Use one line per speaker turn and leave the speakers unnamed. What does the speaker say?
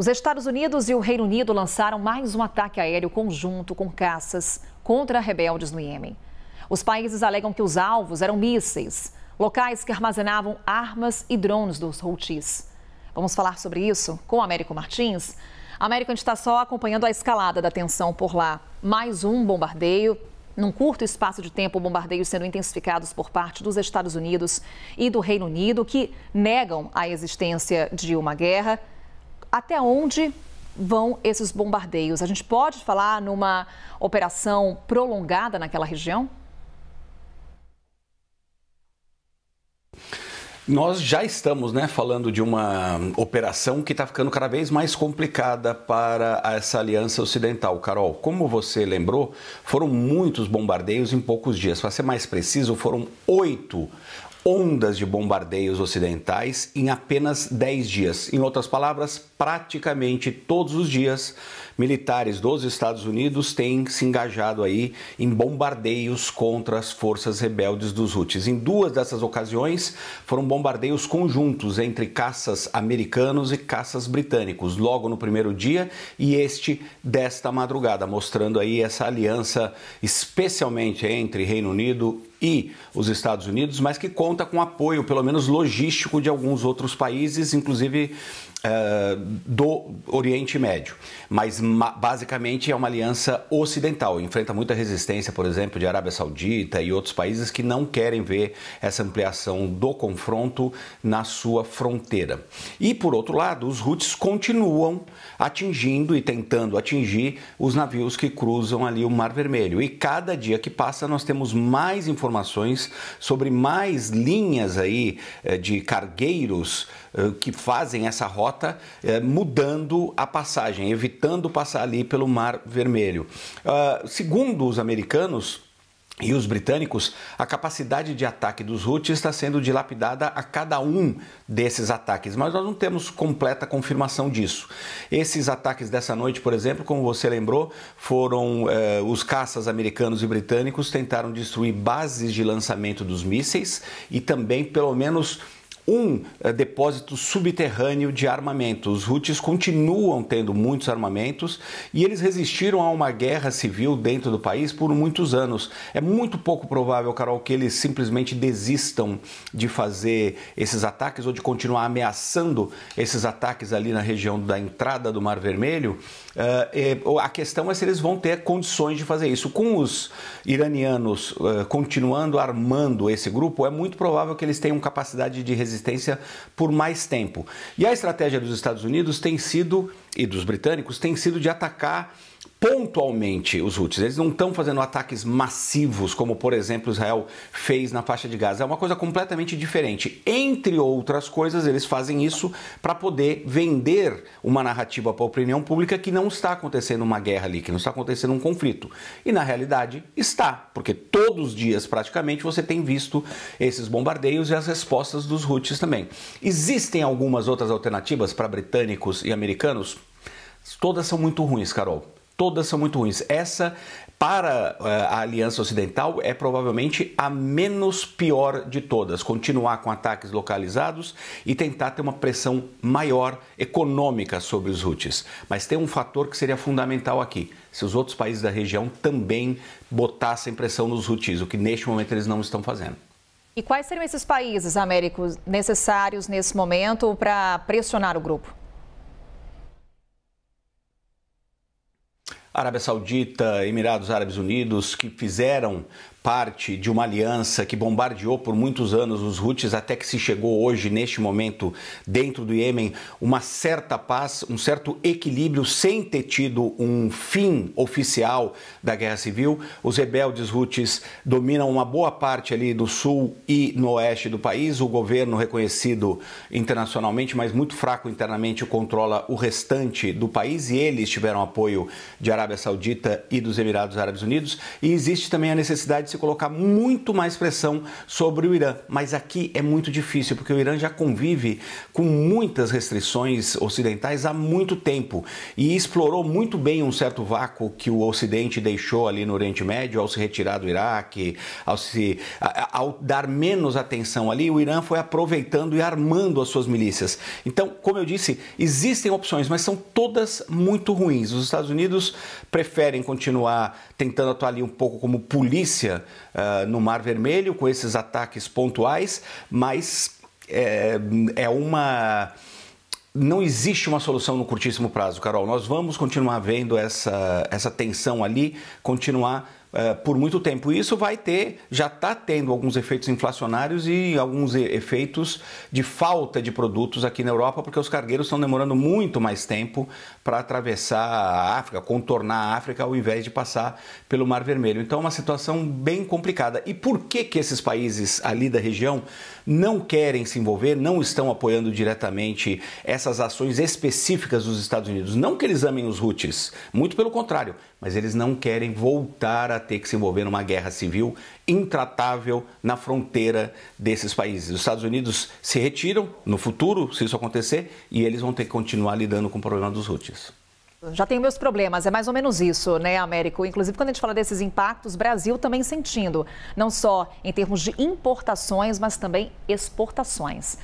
Os Estados Unidos e o Reino Unido lançaram mais um ataque aéreo conjunto com caças contra rebeldes no Iêmen. Os países alegam que os alvos eram mísseis, locais que armazenavam armas e drones dos Houthis. Vamos falar sobre isso com Américo Martins. Américo, a gente está só acompanhando a escalada da tensão por lá. Mais um bombardeio. Num curto espaço de tempo, bombardeios sendo intensificados por parte dos Estados Unidos e do Reino Unido, que negam a existência de uma guerra até onde vão esses bombardeios? A gente pode falar numa operação prolongada naquela região?
Nós já estamos né, falando de uma operação que está ficando cada vez mais complicada para essa aliança ocidental. Carol, como você lembrou, foram muitos bombardeios em poucos dias. Para ser mais preciso, foram oito ondas de bombardeios ocidentais em apenas 10 dias. Em outras palavras, praticamente todos os dias, militares dos Estados Unidos têm se engajado aí em bombardeios contra as forças rebeldes dos Houthis. Em duas dessas ocasiões, foram bombardeios conjuntos entre caças americanos e caças britânicos, logo no primeiro dia e este desta madrugada, mostrando aí essa aliança especialmente entre Reino Unido e os Estados Unidos, mas que conta conta com apoio, pelo menos logístico, de alguns outros países, inclusive eh, do Oriente Médio, mas basicamente é uma aliança ocidental. Enfrenta muita resistência, por exemplo, de Arábia Saudita e outros países que não querem ver essa ampliação do confronto na sua fronteira. E por outro lado, os Houthis continuam atingindo e tentando atingir os navios que cruzam ali o Mar Vermelho. E cada dia que passa, nós temos mais informações sobre mais linhas aí eh, de cargueiros eh, que fazem essa rota rota, eh, mudando a passagem, evitando passar ali pelo Mar Vermelho. Uh, segundo os americanos, e os britânicos, a capacidade de ataque dos Houthis está sendo dilapidada a cada um desses ataques, mas nós não temos completa confirmação disso. Esses ataques dessa noite, por exemplo, como você lembrou, foram eh, os caças americanos e britânicos tentaram destruir bases de lançamento dos mísseis e também, pelo menos, um eh, depósito subterrâneo de armamento. Os Houthis continuam tendo muitos armamentos e eles resistiram a uma guerra civil dentro do país por muitos anos. É muito pouco provável, Carol, que eles simplesmente desistam de fazer esses ataques ou de continuar ameaçando esses ataques ali na região da entrada do Mar Vermelho. Uh, a questão é se eles vão ter condições de fazer isso. Com os iranianos uh, continuando armando esse grupo, é muito provável que eles tenham capacidade de resistência existência por mais tempo. E a estratégia dos Estados Unidos tem sido, e dos britânicos, tem sido de atacar pontualmente os Houthis. Eles não estão fazendo ataques massivos, como por exemplo Israel fez na faixa de Gaza. É uma coisa completamente diferente. Entre outras coisas, eles fazem isso para poder vender uma narrativa para a opinião pública que não está acontecendo uma guerra ali, que não está acontecendo um conflito. E na realidade está, porque todos os dias praticamente você tem visto esses bombardeios e as respostas dos Houthis também. Existem algumas outras alternativas para britânicos e americanos? Todas são muito ruins, Carol todas são muito ruins. Essa, para eh, a Aliança Ocidental, é provavelmente a menos pior de todas. Continuar com ataques localizados e tentar ter uma pressão maior econômica sobre os Houthis. Mas tem um fator que seria fundamental aqui: se os outros países da região também botassem pressão nos Houthis, o que neste momento eles não estão fazendo.
E quais seriam esses países, Américo, necessários nesse momento para pressionar o grupo?
Arábia Saudita, Emirados Árabes Unidos, que fizeram parte de uma aliança que bombardeou por muitos anos os Houthis até que se chegou hoje, neste momento, dentro do Iêmen, uma certa paz, um certo equilíbrio, sem ter tido um fim oficial da guerra civil. Os rebeldes Houthis dominam uma boa parte ali do sul e no oeste do país. O governo reconhecido internacionalmente, mas muito fraco internamente, controla o restante do país e eles tiveram apoio de Arábia Saudita e dos Emirados Árabes Unidos. E existe também a necessidade se colocar muito mais pressão sobre o Irã. Mas aqui é muito difícil, porque o Irã já convive com muitas restrições ocidentais há muito tempo e explorou muito bem um certo vácuo que o Ocidente deixou ali no Oriente Médio ao se retirar do Iraque, ao, se, ao dar menos atenção ali, o Irã foi aproveitando e armando as suas milícias. Então, como eu disse, existem opções, mas são todas muito ruins. Os Estados Unidos preferem continuar tentando atuar ali um pouco como polícia uh, no Mar Vermelho com esses ataques pontuais, mas é, é uma não existe uma solução no curtíssimo prazo, Carol. Nós vamos continuar vendo essa, essa tensão ali, continuar é, por muito tempo. isso vai ter, já está tendo alguns efeitos inflacionários e alguns efeitos de falta de produtos aqui na Europa, porque os cargueiros estão demorando muito mais tempo para atravessar a África, contornar a África, ao invés de passar pelo Mar Vermelho. Então, é uma situação bem complicada. E por que, que esses países ali da região não querem se envolver, não estão apoiando diretamente essas ações específicas dos Estados Unidos? Não que eles amem os Houthis, muito pelo contrário, mas eles não querem voltar a ter que se envolver numa guerra civil intratável na fronteira desses países. Os Estados Unidos se retiram no futuro, se isso acontecer, e eles vão ter que continuar lidando com o problema dos Houthis.
Já tenho meus problemas, é mais ou menos isso, né, Américo? Inclusive, quando a gente fala desses impactos, Brasil também sentindo, não só em termos de importações, mas também exportações.